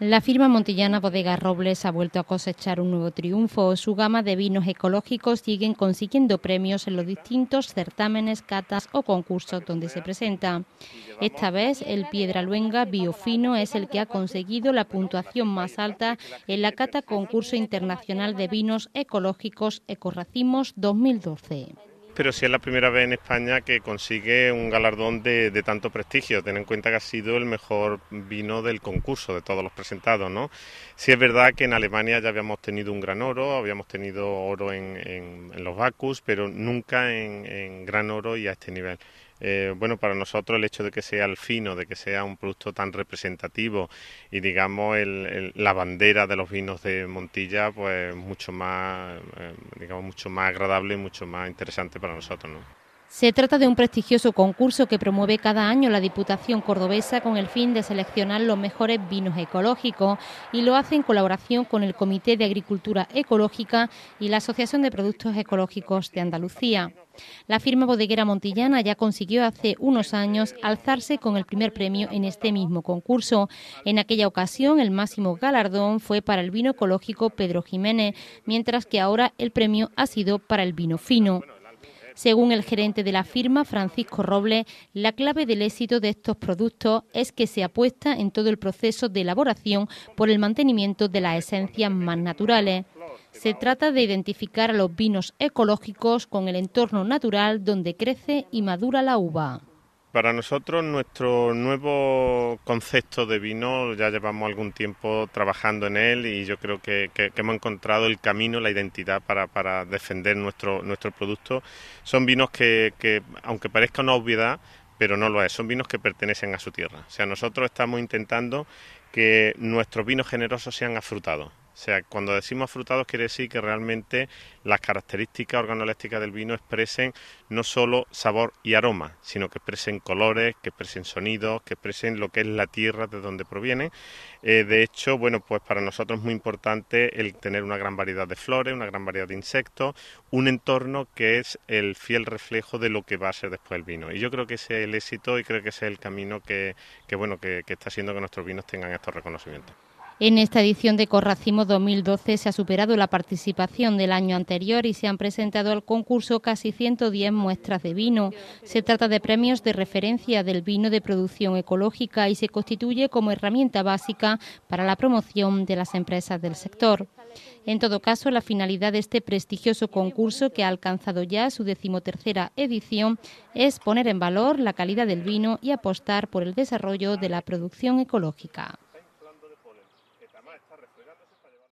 La firma montillana Bodega Robles ha vuelto a cosechar un nuevo triunfo. Su gama de vinos ecológicos siguen consiguiendo premios en los distintos certámenes, catas o concursos donde se presenta. Esta vez el Piedra Luenga Biofino es el que ha conseguido la puntuación más alta en la cata Concurso Internacional de Vinos Ecológicos Ecorracimos 2012 pero sí es la primera vez en España que consigue un galardón de, tanto prestigio. Ten en cuenta que ha sido el mejor vino del concurso de todos los presentados, ¿no? Sí es verdad que en Alemania ya habíamos tenido un gran oro, habíamos tenido oro en, los Bacus, pero nunca en gran oro y a este nivel. Eh, bueno, para nosotros el hecho de que sea el fino, de que sea un producto tan representativo y digamos la bandera de los vinos de Montilla, pues mucho más, eh, mucho más agradable y mucho más interesante para nosotros, ¿no? Se trata de un prestigioso concurso que promueve cada año la Diputación Cordobesa con el fin de seleccionar los mejores vinos ecológicos y lo hace en colaboración con el Comité de Agricultura Ecológica y la Asociación de Productos Ecológicos de Andalucía. La firma bodeguera montillana ya consiguió hace unos años alzarse con el primer premio en este mismo concurso. En aquella ocasión el máximo galardón fue para el vino ecológico Pedro Jiménez, mientras que ahora el premio ha sido para el vino fino. Según el gerente de la firma, Francisco Robles, la clave del éxito de estos productos es que se apuesta en todo el proceso de elaboración por el mantenimiento de las esencias más naturales. Se trata de identificar a los vinos ecológicos con el entorno natural donde crece y madura la uva. Para nosotros nuestro nuevo concepto de vino, ya llevamos algún tiempo trabajando en él y yo creo que, hemos encontrado el camino, la identidad para, defender nuestro, nuestro producto. Son vinos que, que, aunque parezca una obviedad, pero no lo es, son vinos que pertenecen a su tierra. O sea, nosotros estamos intentando que nuestros vinos generosos sean afrutados o sea, cuando decimos frutados quiere decir que realmente las características organolécticas del vino expresen no solo sabor y aroma, sino que expresen colores, que expresen sonidos, que expresen lo que es la tierra de donde proviene. Eh, de hecho, bueno, pues para nosotros es muy importante el tener una gran variedad de flores, una gran variedad de insectos, un entorno que es el fiel reflejo de lo que va a ser después el vino. Y yo creo que ese es el éxito y creo que ese es el camino que, bueno, que, que está haciendo que nuestros vinos tengan estos reconocimientos. En esta edición de Corracimo 2012 se ha superado la participación del año anterior y se han presentado al concurso casi 110 muestras de vino. Se trata de premios de referencia del vino de producción ecológica y se constituye como herramienta básica para la promoción de las empresas del sector. En todo caso, la finalidad de este prestigioso concurso, que ha alcanzado ya su decimotercera edición, es poner en valor la calidad del vino y apostar por el desarrollo de la producción ecológica.